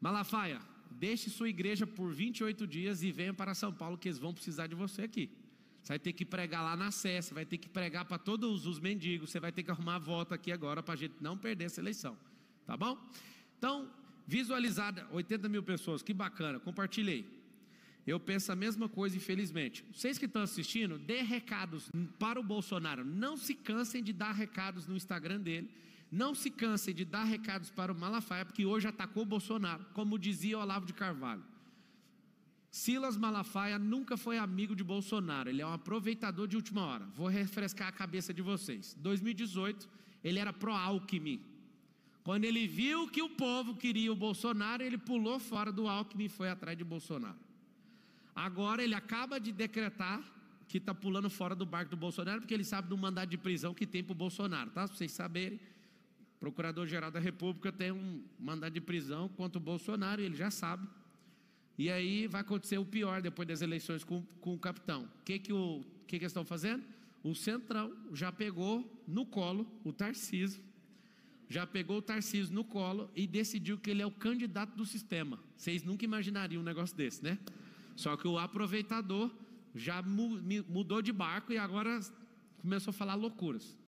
Malafaia, deixe sua igreja por 28 dias e venha para São Paulo, que eles vão precisar de você aqui. Você vai ter que pregar lá na Sé, você vai ter que pregar para todos os mendigos, você vai ter que arrumar a volta aqui agora para a gente não perder essa eleição. Tá bom? Então, visualizada, 80 mil pessoas, que bacana, compartilhei. Eu penso a mesma coisa, infelizmente. Vocês que estão assistindo, dê recados para o Bolsonaro. Não se cansem de dar recados no Instagram dele. Não se cansem de dar recados para o Malafaia, porque hoje atacou o Bolsonaro, como dizia Olavo de Carvalho. Silas Malafaia nunca foi amigo de Bolsonaro, ele é um aproveitador de última hora. Vou refrescar a cabeça de vocês. 2018, ele era pró-Alckmin. Quando ele viu que o povo queria o Bolsonaro, ele pulou fora do Alckmin e foi atrás de Bolsonaro. Agora ele acaba de decretar que está pulando fora do barco do Bolsonaro, porque ele sabe do mandado de prisão que tem para o Bolsonaro, tá? Para vocês saberem, Procurador-Geral da República tem um mandado de prisão contra o Bolsonaro, ele já sabe. E aí vai acontecer o pior depois das eleições com, com o capitão. Que que o que, que eles estão fazendo? O Centrão já pegou no colo o Tarcísio, já pegou o Tarcísio no colo e decidiu que ele é o candidato do sistema. Vocês nunca imaginariam um negócio desse, né? Só que o aproveitador já mudou de barco e agora começou a falar loucuras.